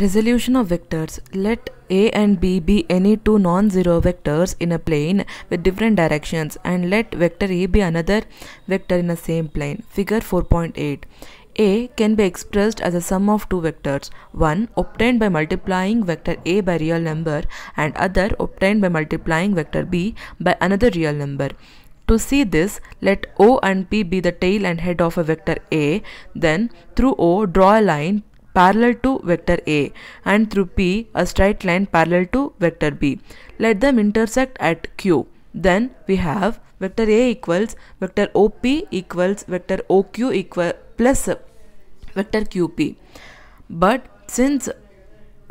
Resolution of vectors. Let A and B be any two non-zero vectors in a plane with different directions and let vector A be another vector in the same plane. Figure 4.8. A can be expressed as a sum of two vectors, one obtained by multiplying vector A by real number and other obtained by multiplying vector B by another real number. To see this, let O and P be the tail and head of a vector A. Then, through O, draw a line parallel to vector A and through P a straight line parallel to vector B. Let them intersect at Q. Then we have vector A equals vector OP equals vector OQ equal plus vector QP. But since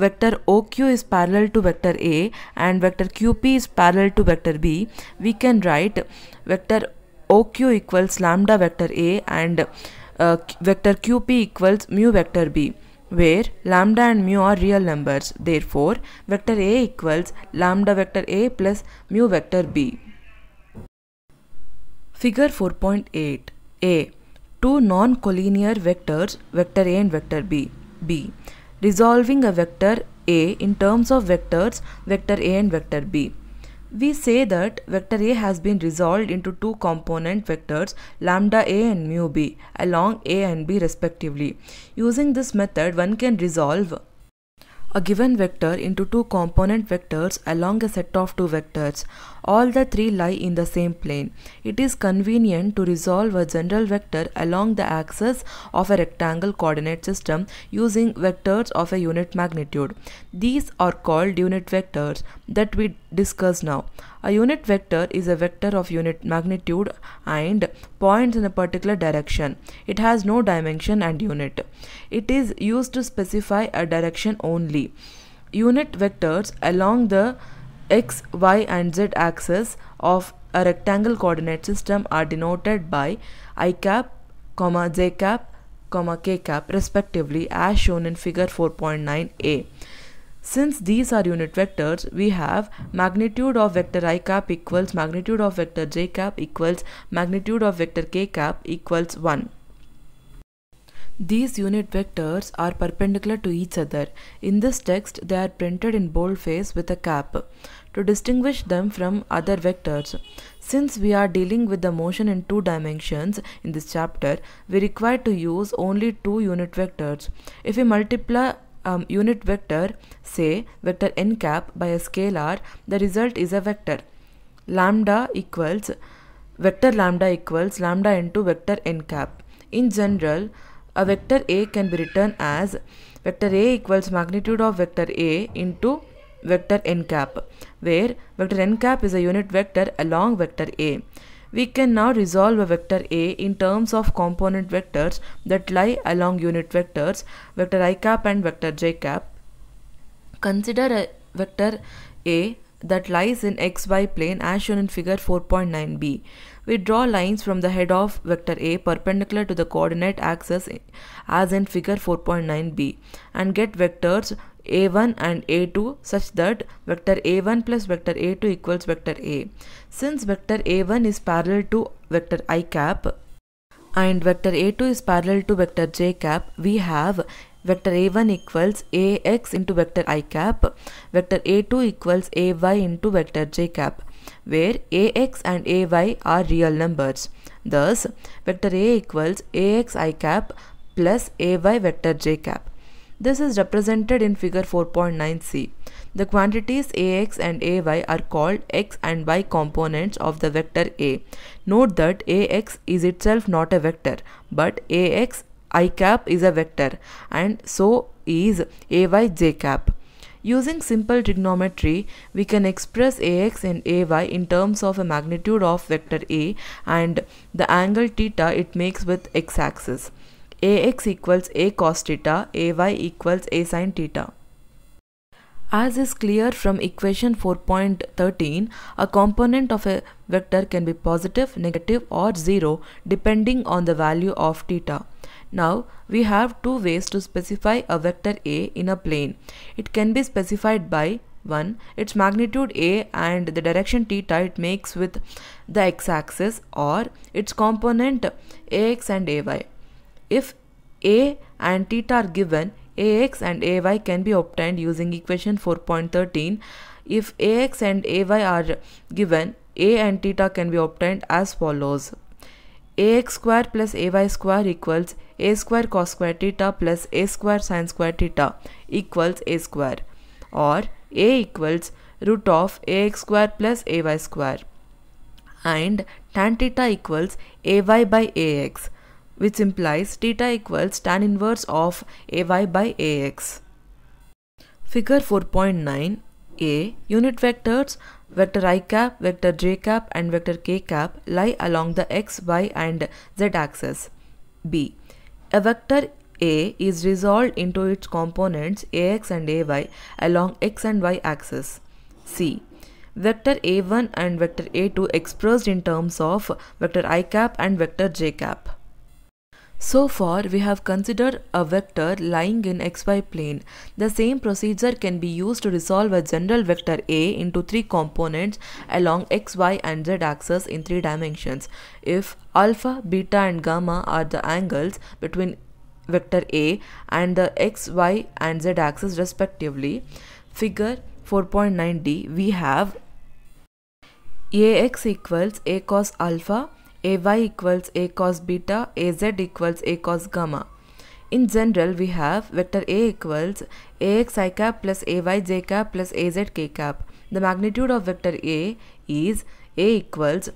vector OQ is parallel to vector A and vector QP is parallel to vector B, we can write vector OQ equals lambda vector A and uh, vector QP equals mu vector B where lambda and mu are real numbers. Therefore, vector A equals lambda vector A plus mu vector B. Figure 4.8 A. Two non-collinear vectors, vector A and vector B. B. Resolving a vector A in terms of vectors, vector A and vector B. We say that vector A has been resolved into two component vectors lambda A and mu B along A and B respectively. Using this method one can resolve a given vector into two component vectors along a set of two vectors. All the three lie in the same plane. It is convenient to resolve a general vector along the axis of a rectangle coordinate system using vectors of a unit magnitude. These are called unit vectors that we discuss now. A unit vector is a vector of unit magnitude and points in a particular direction. It has no dimension and unit. It is used to specify a direction only. Unit vectors along the x, y and z axis of a rectangle coordinate system are denoted by i cap, comma j cap, comma k cap respectively as shown in figure 4.9a. Since these are unit vectors, we have magnitude of vector i cap equals magnitude of vector j cap equals magnitude of vector k cap equals 1. These unit vectors are perpendicular to each other. In this text, they are printed in boldface with a cap to distinguish them from other vectors. Since we are dealing with the motion in two dimensions in this chapter, we require to use only two unit vectors. If we multiply um, unit vector, say vector n cap by a scalar, the result is a vector. Lambda equals vector lambda equals lambda into vector n cap. In general, a vector A can be written as vector A equals magnitude of vector A into vector n cap, where vector n cap is a unit vector along vector A. We can now resolve a vector A in terms of component vectors that lie along unit vectors, vector i cap and vector j cap. Consider a vector A that lies in xy plane as shown in figure 4.9b. We draw lines from the head of vector A perpendicular to the coordinate axis as in figure 4.9b and get vectors a1 and a2 such that vector a1 plus vector a2 equals vector a. Since vector a1 is parallel to vector i cap and vector a2 is parallel to vector j cap, we have vector a1 equals ax into vector i cap, vector a2 equals ay into vector j cap, where ax and ay are real numbers. Thus, vector a equals ax i cap plus ay vector j cap. This is represented in figure 4.9c. The quantities ax and ay are called x and y components of the vector A. Note that ax is itself not a vector, but ax i cap is a vector and so is ay j cap. Using simple trigonometry, we can express ax and ay in terms of a magnitude of vector A and the angle theta it makes with x-axis ax equals a cos theta, ay equals a sin theta. As is clear from equation 4.13, a component of a vector can be positive, negative or 0 depending on the value of theta. Now, we have two ways to specify a vector A in a plane. It can be specified by 1. Its magnitude A and the direction theta it makes with the x-axis or its component Ax and Ay. If a and theta are given, ax and ay can be obtained using equation 4.13. If ax and ay are given, a and theta can be obtained as follows. ax square plus ay square equals a square cos square theta plus a square sin square theta equals a square or a equals root of ax square plus ay square and tan theta equals ay by ax which implies theta equals tan inverse of Ay by Ax. Figure 4.9 A unit vectors vector i cap, vector j cap and vector k cap lie along the x, y and z axis. B. A vector A is resolved into its components ax and ay along x and y axis. C. Vector a1 and vector a2 expressed in terms of vector i cap and vector j cap. So far, we have considered a vector lying in xy plane. The same procedure can be used to resolve a general vector A into three components along x, y and z axis in three dimensions. If alpha, beta and gamma are the angles between vector A and the x, y and z axis respectively, figure 4.9d we have ax equals a cos alpha Ay equals A cos beta, Az equals A cos gamma. In general, we have vector A equals Ax i cap plus Ay j cap plus Az k cap. The magnitude of vector A is A equals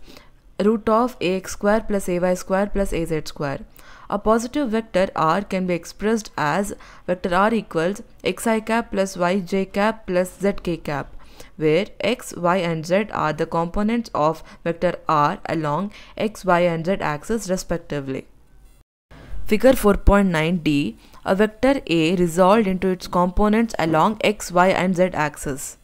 root of ax square plus ay square plus az square. A positive vector r can be expressed as vector r equals xi cap plus yj cap plus zk cap where x, y and z are the components of vector r along x, y and z axis respectively. Figure 4.9d, a vector A resolved into its components along x, y and z axis.